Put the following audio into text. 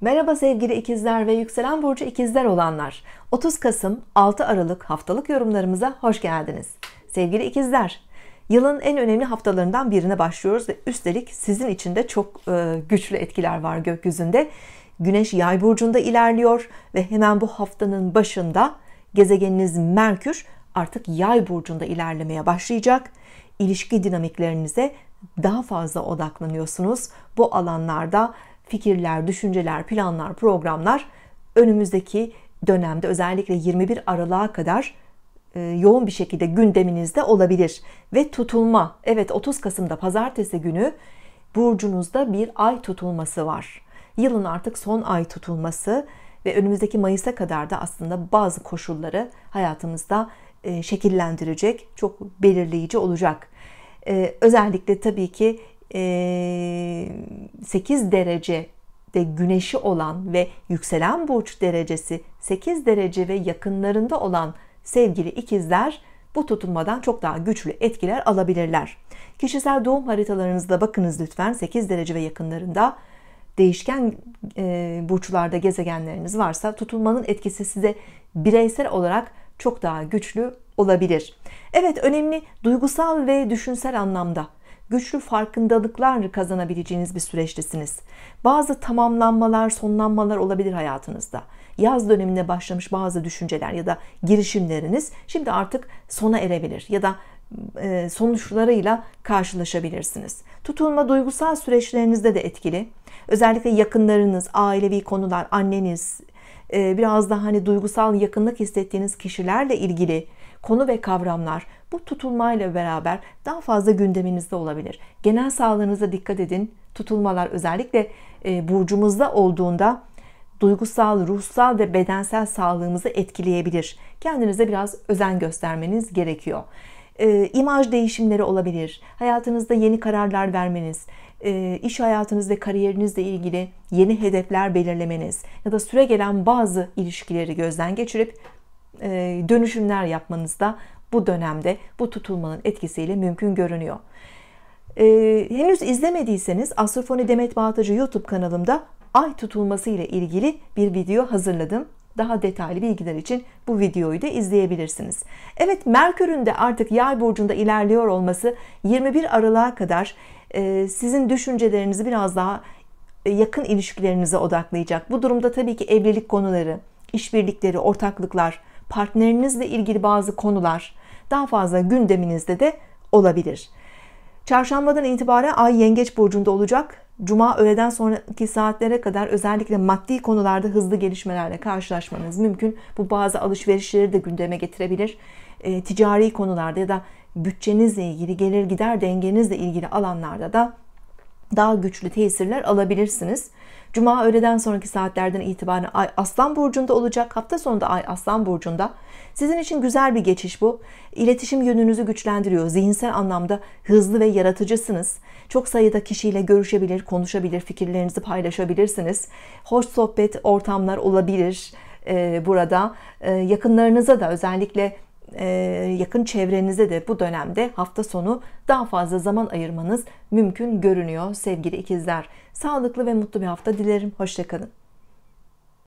Merhaba sevgili ikizler ve yükselen burcu ikizler olanlar. 30 Kasım 6 Aralık haftalık yorumlarımıza hoş geldiniz. Sevgili ikizler, yılın en önemli haftalarından birine başlıyoruz ve üstelik sizin için de çok e, güçlü etkiler var gökyüzünde. Güneş Yay burcunda ilerliyor ve hemen bu haftanın başında gezegeniniz Merkür artık Yay burcunda ilerlemeye başlayacak. İlişki dinamiklerinize daha fazla odaklanıyorsunuz. Bu alanlarda fikirler, düşünceler, planlar, programlar önümüzdeki dönemde özellikle 21 Aralık'a kadar e, yoğun bir şekilde gündeminizde olabilir ve tutulma. Evet 30 Kasım'da pazartesi günü burcunuzda bir ay tutulması var. Yılın artık son ay tutulması ve önümüzdeki Mayıs'a kadar da aslında bazı koşulları hayatımızda e, şekillendirecek, çok belirleyici olacak. E, özellikle tabii ki 8 ee, derece de güneşi olan ve yükselen burç derecesi 8 derece ve yakınlarında olan sevgili ikizler bu tutulmadan çok daha güçlü etkiler alabilirler. Kişisel doğum haritalarınızda bakınız lütfen 8 derece ve yakınlarında değişken e, burçlarda gezegenleriniz varsa tutulmanın etkisi size bireysel olarak çok daha güçlü olabilir. Evet önemli duygusal ve düşünsel anlamda güçlü farkındalıklar kazanabileceğiniz bir süreçtesiniz. Bazı tamamlanmalar, sonlanmalar olabilir hayatınızda. Yaz döneminde başlamış bazı düşünceler ya da girişimleriniz şimdi artık sona erebilir ya da e, sonuçlarıyla karşılaşabilirsiniz. Tutulma duygusal süreçlerinizde de etkili. Özellikle yakınlarınız, ailevi konular, anneniz, e, biraz daha hani duygusal yakınlık hissettiğiniz kişilerle ilgili konu ve kavramlar bu tutulmayla beraber daha fazla gündeminizde olabilir. Genel sağlığınıza dikkat edin. Tutulmalar özellikle e, burcumuzda olduğunda duygusal, ruhsal ve bedensel sağlığımızı etkileyebilir. Kendinize biraz özen göstermeniz gerekiyor. E, imaj değişimleri olabilir. Hayatınızda yeni kararlar vermeniz, e, iş hayatınız ve kariyerinizle ilgili yeni hedefler belirlemeniz ya da süre gelen bazı ilişkileri gözden geçirip e, dönüşümler yapmanız da bu dönemde bu tutulmanın etkisiyle mümkün görünüyor. Ee, henüz izlemediyseniz Astrofoni Demet Bağtacı YouTube kanalımda ay tutulması ile ilgili bir video hazırladım. Daha detaylı bilgiler için bu videoyu da izleyebilirsiniz. Evet Merkür'ün de artık yay burcunda ilerliyor olması 21 Aralık'a kadar e, sizin düşüncelerinizi biraz daha e, yakın ilişkilerinize odaklayacak. Bu durumda tabii ki evlilik konuları, işbirlikleri, ortaklıklar, partnerinizle ilgili bazı konular daha fazla gündeminizde de olabilir. Çarşambadan itibaren Ay Yengeç burcunda olacak. Cuma öğleden sonraki saatlere kadar özellikle maddi konularda hızlı gelişmelerle karşılaşmanız mümkün. Bu bazı alışverişleri de gündeme getirebilir. E, ticari konularda ya da bütçenizle ilgili gelir gider dengenizle ilgili alanlarda da daha güçlü tesirler alabilirsiniz. Cuma öğleden sonraki saatlerden itibaren Ay Aslan Burcu'nda olacak. Hafta sonunda Ay Aslan Burcu'nda. Sizin için güzel bir geçiş bu. İletişim yönünüzü güçlendiriyor. Zihinsel anlamda hızlı ve yaratıcısınız. Çok sayıda kişiyle görüşebilir, konuşabilir, fikirlerinizi paylaşabilirsiniz. Hoş sohbet ortamlar olabilir burada yakınlarınıza da özellikle e, yakın çevrenize de bu dönemde hafta sonu daha fazla zaman ayırmanız mümkün görünüyor sevgili ikizler. Sağlıklı ve mutlu bir hafta dilerim. Hoşçakalın.